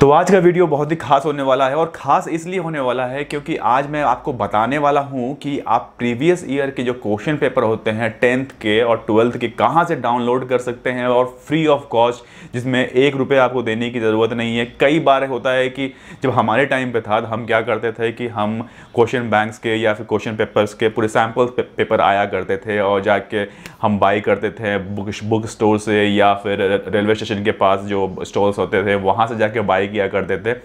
तो आज का वीडियो बहुत ही खास होने वाला है और ख़ास इसलिए होने वाला है क्योंकि आज मैं आपको बताने वाला हूं कि आप प्रीवियस ईयर के जो क्वेश्चन पेपर होते हैं टेंथ के और ट्वेल्थ के कहां से डाउनलोड कर सकते हैं और फ्री ऑफ कॉस्ट जिसमें एक रुपये आपको देने की ज़रूरत नहीं है कई बार होता है कि जब हमारे टाइम पर था हम क्या करते थे कि हम क्वेश्चन बैंक्स के या फिर क्वेश्चन पेपर्स के पूरे सैम्पल्स पेपर आया करते थे और जाके हम बाई करते थे बुक बुक स्टोर से या फिर रेलवे स्टेशन के पास जो स्टॉल्स होते थे वहाँ से जाके बाई पढ़ाई किया करते थे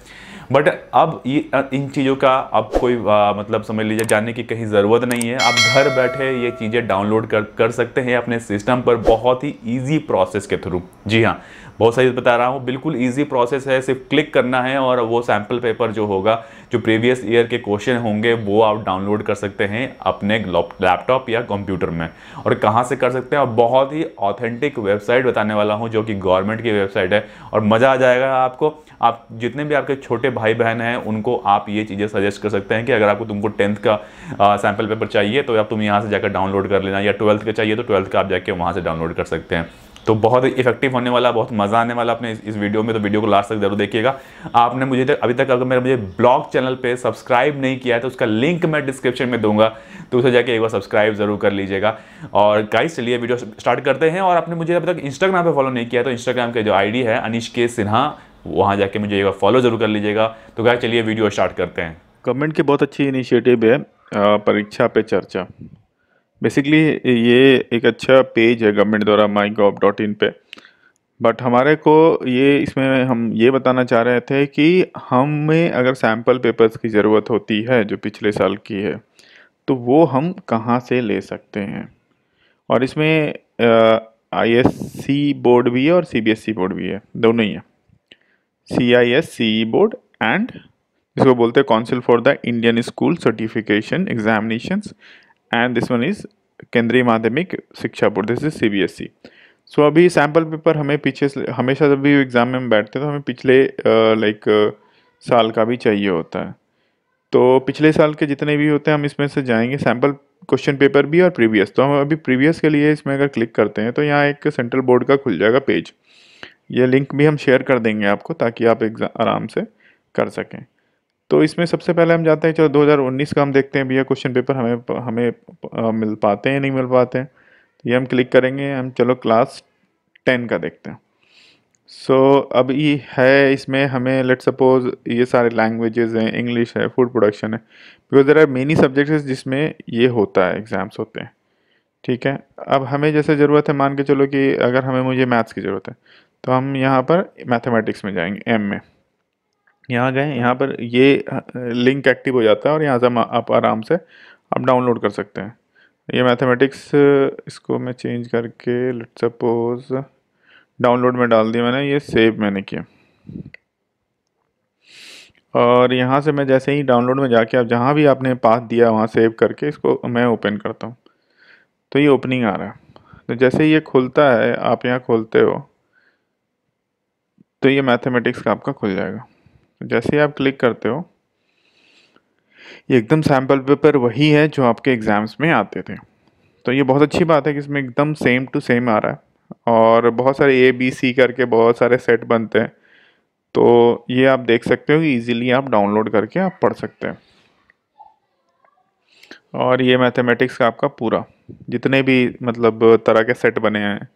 बट अब ये इन चीज़ों का अब कोई आ, मतलब समझ लीजिए जानने की कहीं ज़रूरत नहीं है आप घर बैठे ये चीज़ें डाउनलोड कर कर सकते हैं अपने सिस्टम पर बहुत ही ईजी प्रोसेस के थ्रू जी हाँ बहुत सही बता रहा हूँ बिल्कुल ईजी प्रोसेस है सिर्फ क्लिक करना है और वो सैम्पल पेपर जो होगा जो प्रीवियस ईयर के क्वेश्चन होंगे वो आप डाउनलोड कर सकते हैं अपने लैपटॉप या कंप्यूटर में और कहाँ से कर सकते हैं और बहुत ही ऑथेंटिक वेबसाइट बताने वाला हूँ जो कि गवर्नमेंट की वेबसाइट है और मज़ा आ जाएगा आपको आप जितने भी आपके छोटे भाई बहन हैं उनको आप ये चीज़ें सजेस्ट कर सकते हैं कि अगर आपको तुमको टेंथ का सैम्पल पेपर चाहिए तो आप तुम यहाँ से जाकर डाउनलोड कर लेना या ट्वेल्थ का चाहिए तो ट्वेल्थ का आप जाके वहाँ से डाउनलोड कर सकते हैं तो बहुत इफेक्टिव होने वाला बहुत मज़ा आने वाला अपने इस, वीडियो में तो वीडियो को लास्ट तक जरूर देखिएगा आपने मुझे तक अभी तक अगर मेरे मुझे ब्लॉग चैनल पे सब्सक्राइब नहीं किया है तो उसका लिंक मैं डिस्क्रिप्शन में दूंगा तो उसे जाके एक बार सब्सक्राइब जरूर कर लीजिएगा और गाइस चलिए वीडियो स्टार्ट करते हैं और आपने मुझे अभी तक इंस्टाग्राम पर फॉलो नहीं किया तो इंस्टाग्राम का जो आई है अनिश के सिन्हा वहाँ जाके मुझे एक बार फॉलो जरूर कर लीजिएगा तो गाय चलिए वीडियो स्टार्ट करते हैं गवर्नमेंट की बहुत अच्छी इनिशिएटिव है परीक्षा पे चर्चा बेसिकली ये एक अच्छा पेज है गवर्नमेंट द्वारा माई गॉव डॉट इन पर बट हमारे को ये इसमें हम ये बताना चाह रहे थे कि हमें अगर सैम्पल पेपर्स की ज़रूरत होती है जो पिछले साल की है तो वो हम कहाँ से ले सकते हैं और इसमें आईएससी बोर्ड भी है और सीबीएसई बोर्ड e भी है दोनों ही है C I S C E board and इसको बोलते हैं council for the Indian school certification examinations and this one is Kendriya Madhyamik Shiksha board this is C so अभी सैम्पल पेपर हमें पीछे हमेशा जब भी एग्ज़ाम में हम बैठते हैं तो हमें पिछले लाइक साल का भी चाहिए होता है तो पिछले साल के जितने भी होते हैं हम इसमें से जाएंगे सैम्पल क्वेश्चन पेपर भी और प्रीवियस तो हम अभी प्रीवियस के लिए इसमें अगर क्लिक करते हैं तो यहाँ एक सेंट्रल बोर्ड का खुल जाएगा पेज ये लिंक भी हम शेयर कर देंगे आपको ताकि आप एग्ज़ाम आराम से कर सकें तो इसमें सबसे पहले हम जाते हैं चलो 2019 का हम देखते हैं भैया क्वेश्चन पेपर हमें हमें मिल पाते हैं नहीं मिल पाते हैं ये हम क्लिक करेंगे हम चलो क्लास टेन का देखते हैं सो so, अब ये है इसमें हमें लेट सपोज ये सारे लैंग्वेजेस हैं इंग्लिश है फूड प्रोडक्शन है because there are many subject जिसमें ये होता है एग्ज़ाम्स होते हैं ठीक है अब हमें जैसे ज़रूरत है मान के चलो कि अगर हमें मुझे मैथ्स की ज़रूरत है तो हम यहाँ पर मैथमेटिक्स में जाएंगे एम में यहाँ गए हाँ। यहाँ पर ये लिंक एक्टिव हो जाता है और यहाँ से आप आराम से आप डाउनलोड कर सकते हैं ये मैथमेटिक्स इसको मैं चेंज करके लेट सपोज डाउनलोड में डाल दिया मैंने ये सेव मैंने किया और यहाँ से मैं जैसे ही डाउनलोड में जाके आप जहाँ भी आपने पास दिया वहाँ सेव करके इसको मैं ओपन करता हूँ तो ये ओपनिंग आ रहा है तो जैसे ही ये खुलता है आप यहाँ खोलते हो तो ये मैथमेटिक्स का आपका खुल जाएगा जैसे ही आप क्लिक करते हो ये एकदम सैम्पल पेपर वही है जो आपके एग्ज़ाम्स में आते थे तो ये बहुत अच्छी बात है कि इसमें एकदम सेम टू सेम आ रहा है और बहुत सारे ए बी सी करके बहुत सारे सेट बनते हैं तो ये आप देख सकते हो कि ईज़िली आप डाउनलोड करके आप पढ़ सकते हैं और ये मैथमेटिक्स का आपका पूरा जितने भी मतलब तरह के सेट बने हैं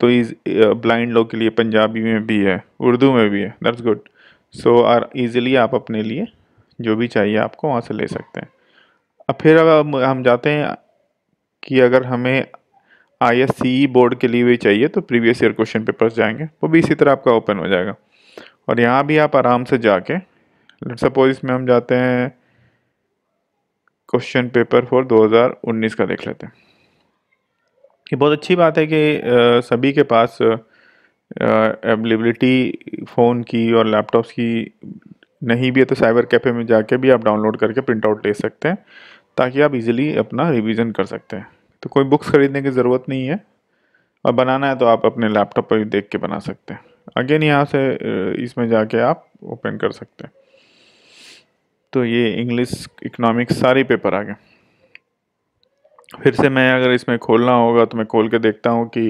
तो इस ब्लाइंड लोग के लिए पंजाबी में भी है उर्दू में भी है that's good so are easily आप अपने लिए जो भी चाहिए आपको वहाँ से ले सकते हैं अब फिर अब हम जाते हैं कि अगर हमें आई एस सी बोर्ड के लिए भी चाहिए तो प्रीवियस ईयर क्वेश्चन पेपर्स जाएंगे वो भी इसी तरह आपका ओपन हो जाएगा और यहाँ भी आप आराम से जाके सपोज इसमें हम जाते हैं क्वेश्चन पेपर फॉर 2019 का देख लेते हैं ये बहुत अच्छी बात है कि सभी के पास अवेलेबिलिटी फ़ोन की और लैपटॉप्स की नहीं भी है तो साइबर कैफ़े में जाके भी आप डाउनलोड करके प्रिंट आउट ले सकते हैं ताकि आप इजीली अपना रिवीजन कर सकते हैं तो कोई बुक्स ख़रीदने की ज़रूरत नहीं है और बनाना है तो आप अपने लैपटॉप पर भी देख के बना सकते हैं अगेन यहाँ से इसमें जाके आप ओपन कर सकते हैं तो ये इंग्लिश इकनॉमिक्स सारे पेपर आ गए फिर से मैं अगर इसमें खोलना होगा तो मैं खोल के देखता हूँ कि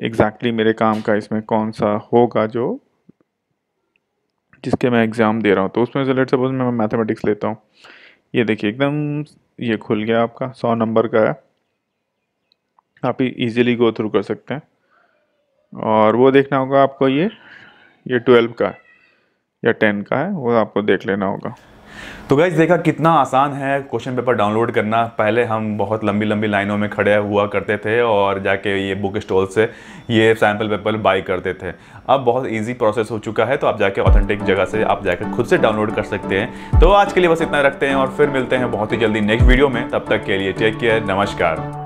एग्जैक्टली exactly मेरे काम का इसमें कौन सा होगा जो जिसके मैं एग्ज़ाम दे रहा हूँ तो उसमें से लेट सपोज मैं मैथमेटिक्स लेता हूँ ये देखिए एकदम ये खुल गया आपका सौ नंबर का है आप इजीली गो थ्रू कर सकते हैं और वो देखना होगा आपको ये ये ट्वेल्व का है या टेन का है वो आपको देख लेना होगा तो गैस देखा कितना आसान है क्वेश्चन पेपर डाउनलोड करना पहले हम बहुत लंबी लंबी लाइनों में खड़े हुआ करते थे और जाके ये बुक स्टॉल से ये सैम्पल पेपर बाई करते थे अब बहुत इजी प्रोसेस हो चुका है तो आप जाके ऑथेंटिक जगह से आप जाकर खुद से डाउनलोड कर सकते हैं तो आज के लिए बस इतना रखते हैं और फिर मिलते हैं बहुत ही जल्दी नेक्स्ट वीडियो में तब तक के लिए टेक केयर नमस्कार